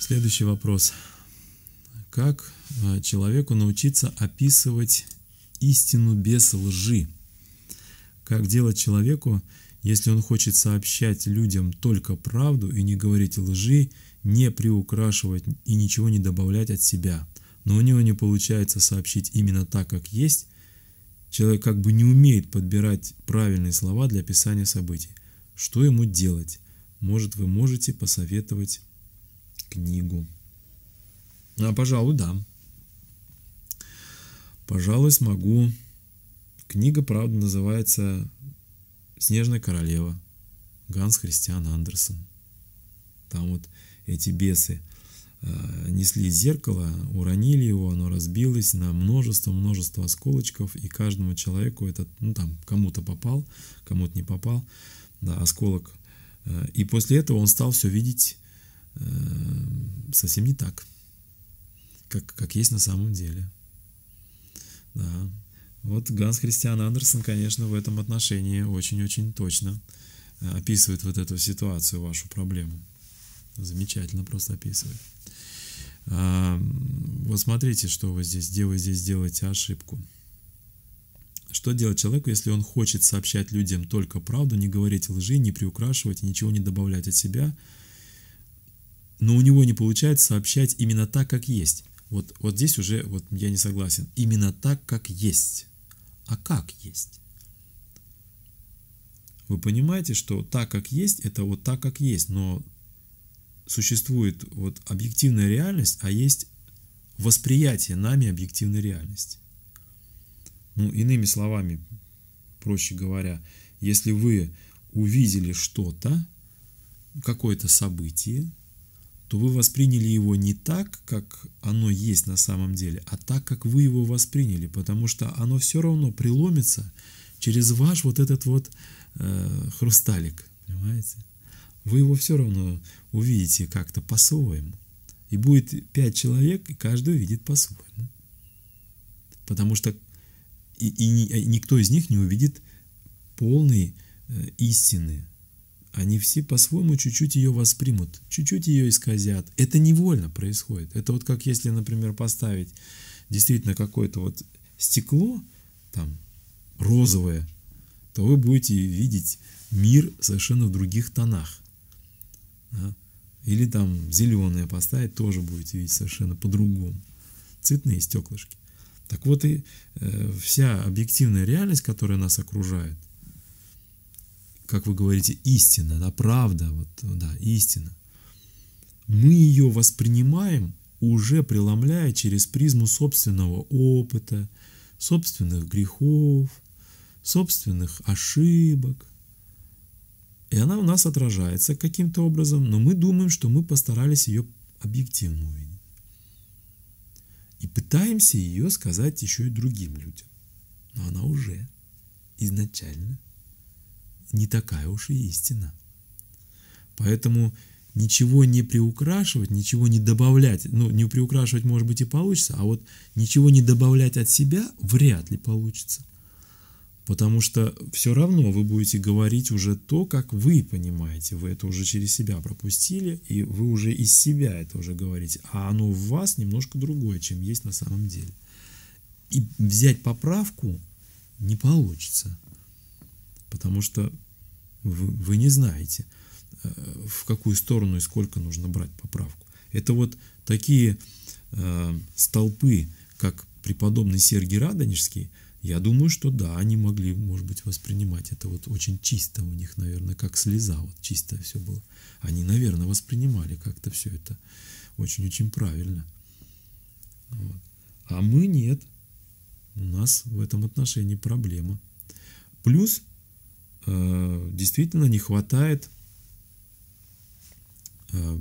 Следующий вопрос. Как а, человеку научиться описывать истину без лжи? Как делать человеку, если он хочет сообщать людям только правду и не говорить лжи, не приукрашивать и ничего не добавлять от себя? Но у него не получается сообщить именно так, как есть. Человек как бы не умеет подбирать правильные слова для описания событий. Что ему делать? Может, вы можете посоветовать книгу. А, пожалуй, да. Пожалуй, смогу. Книга, правда, называется «Снежная королева» Ганс Христиан Андерсон. Там вот эти бесы э, несли зеркало, уронили его, оно разбилось на множество-множество осколочков, и каждому человеку этот, ну там, кому-то попал, кому-то не попал, да, осколок. Э, и после этого он стал все видеть Эм, совсем не так, как, как есть на самом деле. Да. Вот Ганс Христиан Андерсон, конечно, в этом отношении очень-очень точно э, описывает вот эту ситуацию, вашу проблему. Замечательно просто описывает. А, вот смотрите, что вы здесь, где вы здесь делаете ошибку. Что делать человеку, если он хочет сообщать людям только правду, не говорить лжи, не приукрашивать, ничего не добавлять от себя, но у него не получается сообщать именно так, как есть. Вот, вот здесь уже вот я не согласен. Именно так, как есть. А как есть? Вы понимаете, что так, как есть, это вот так, как есть, но существует вот объективная реальность, а есть восприятие нами объективной реальности. Ну, иными словами, проще говоря, если вы увидели что-то, какое-то событие, то вы восприняли его не так, как оно есть на самом деле, а так, как вы его восприняли, потому что оно все равно преломится через ваш вот этот вот э, хрусталик, понимаете? Вы его все равно увидите как-то по-своему. И будет пять человек, и каждый увидит по-своему. Потому что и, и, и никто из них не увидит полной э, истины, они все по-своему чуть-чуть ее воспримут, чуть-чуть ее исказят. Это невольно происходит. Это вот как если, например, поставить действительно какое-то вот стекло, там, розовое, то вы будете видеть мир совершенно в других тонах. Да? Или там зеленое поставить, тоже будете видеть совершенно по-другому. Цветные стеклышки. Так вот и э, вся объективная реальность, которая нас окружает, как вы говорите, истина, да, правда, вот, да, истина. Мы ее воспринимаем, уже преломляя через призму собственного опыта, собственных грехов, собственных ошибок. И она у нас отражается каким-то образом, но мы думаем, что мы постарались ее объективно увидеть. И пытаемся ее сказать еще и другим людям. Но она уже изначально – не такая уж и истина. Поэтому ничего не приукрашивать, ничего не добавлять, ну, не приукрашивать, может быть, и получится, а вот ничего не добавлять от себя вряд ли получится. Потому что все равно вы будете говорить уже то, как вы понимаете, вы это уже через себя пропустили, и вы уже из себя это уже говорите, а оно в вас немножко другое, чем есть на самом деле. И взять поправку не получится потому что вы, вы не знаете, э, в какую сторону и сколько нужно брать поправку. Это вот такие э, столпы, как преподобный Сергий Радонежский, я думаю, что да, они могли, может быть, воспринимать это вот очень чисто у них, наверное, как слеза, вот чистое все было. Они, наверное, воспринимали как-то все это очень-очень правильно. Вот. А мы нет. У нас в этом отношении проблема. Плюс Э, действительно не хватает э,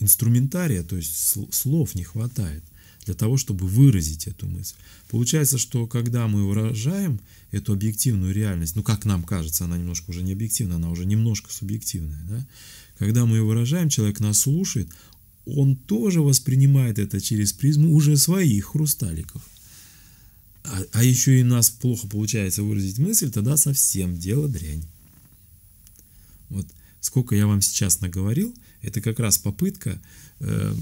инструментария, то есть слов не хватает для того, чтобы выразить эту мысль. Получается, что когда мы выражаем эту объективную реальность, ну как нам кажется, она немножко уже не объективна, она уже немножко субъективная, да? когда мы ее выражаем, человек нас слушает, он тоже воспринимает это через призму уже своих хрусталиков – а, а еще и нас плохо получается выразить мысль, тогда совсем дело дрянь. Вот сколько я вам сейчас наговорил, это как раз попытка э,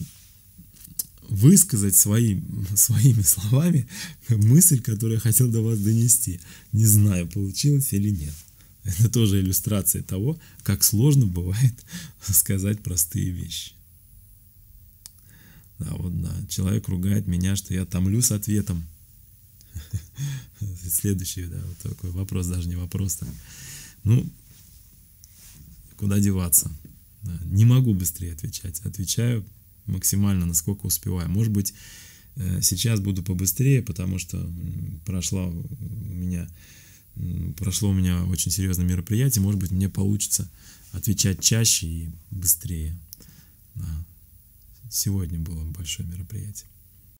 высказать свои, своими словами мысль, которую я хотел до вас донести. Не знаю, получилось или нет. Это тоже иллюстрация того, как сложно бывает сказать простые вещи. Да, вот да, человек ругает меня, что я томлю с ответом следующий, да, вот такой вопрос, даже не вопрос там. Ну, куда деваться? Да. Не могу быстрее отвечать. Отвечаю максимально, насколько успеваю. Может быть, э, сейчас буду побыстрее, потому что прошла у меня прошло у меня очень серьезное мероприятие, может быть, мне получится отвечать чаще и быстрее. Да. Сегодня было большое мероприятие.